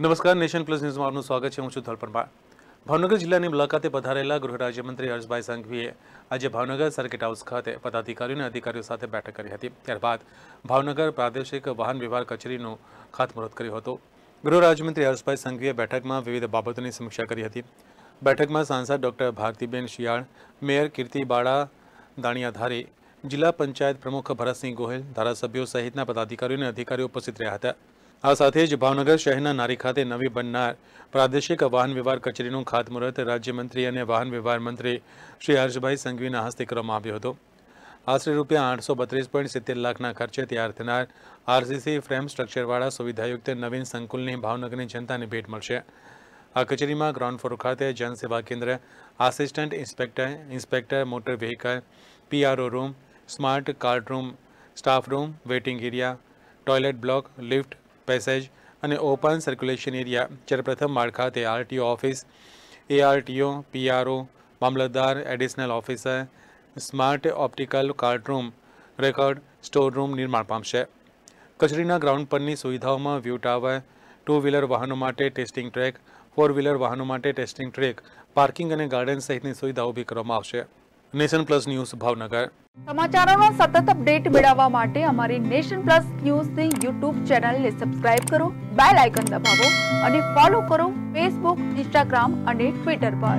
नमस्कार nation plus news मारनु स्वागत છે હું છું ધળ પરમા ભાવનગર જિલ્લાની મુલાકાતે પધારેલા ગૃહ રાજ્યમંત્રી હર્ષભાઈ સંઘવીએ આજે ભાવનગર સરકેટ હાઉસ ખાતે પદાધિકારીઓ અને અધિકારીઓ સાથે બેઠક કરી હતી ત્યારબાદ ભાવનગર પ્રાધેશિક વાહન વ્યવહાર કચેરીનો ખાત મુરોત કર્યો હતો ગૃહ રાજ્યમંત્રી હર્ષભાઈ સંઘવીએ બેઠકમાં વિવિધ બાબતોની સમીક્ષા કરી હતી બેઠકમાં સાંસદ ડૉકટર ભારતીબેન શિયાળ મેયર કૃતિ બાડા દાણીયાધારે જિલ્લા પંચાયત પ્રમુખ ભરતસિંહ ગોહેલ ધારાસભ્યો સહિતના પદાધિકારીઓ અને અધિકારીઓ उपस्थित રહ્યા હતા આ સાથે જ ભાવનગર શહેરના નારી ખાતે નવી બનનાર પ્રાધેશિક વાહન વ્યવહાર કચેરીનો ખાત મુરત રાજ્યમંત્રી અને વાહન વ્યવહાર મંત્રી શ્રી હર્ષભાઈ સંઘવીના હસ્તે ક્રમ આપ્યો હતો આ શ્રી રૂપિયા 832.70 લાખના ખર્ચે તૈયાર ના આરસીસી ફ્રેમ સ્ટ્રક્ચર વાળા સુવિધાયુક્ત નવીન સંકુલને ભાવનગરની જનતાને ભેટ મળશે આ કચેરીમાં ગ્રાઉન્ડ ફ્લોર ખાતે જન સેવા કેન્દ્ર આસિસ્ટન્ટ ઇન્સ્પેક્ટર ઇન્સ્પેક્ટર મોટર વાહક PRO room smart car room staff room waiting area toilet block lift passage અને ઓપન સર્ક્યુલેશન એરિયા જ્યારે પ્રથમ માળ ખાતે આરટીઓ ઓફિસ એઆરટીઓ પીઆરઓ મામલતદાર additional officer smart optical card room record store room નિર્માણ પામશે કચેરીના ગ્રાઉન્ડ પરની સુવિધાઓમાં વ્યૂ ટાવર ટુ વ્હીલર વાહનો માટે ટેસ્ટિંગ ટ્રેક ફોર વ્હીલર વાહનો માટે ટેસ્ટિંગ ટ્રેક પાર્કિંગ અને ગાર્ડન સહિતની સુવિધાઓ ઊભી કરવામાં આવશે નેશન પ્લસ ન્યૂઝ ભાવનગર સમાચારોનો સતત અપડેટ મેળવવા માટે અમારી નેશન પ્લસ ન્યૂઝની યુટ્યુબ ચેનલને સબસ્ક્રાઇબ કરો બેલ આઇકન દબાવો અને ફોલો કરો ફેસબુક ઇન્સ્ટાગ્રામ અને ટ્વિટર પર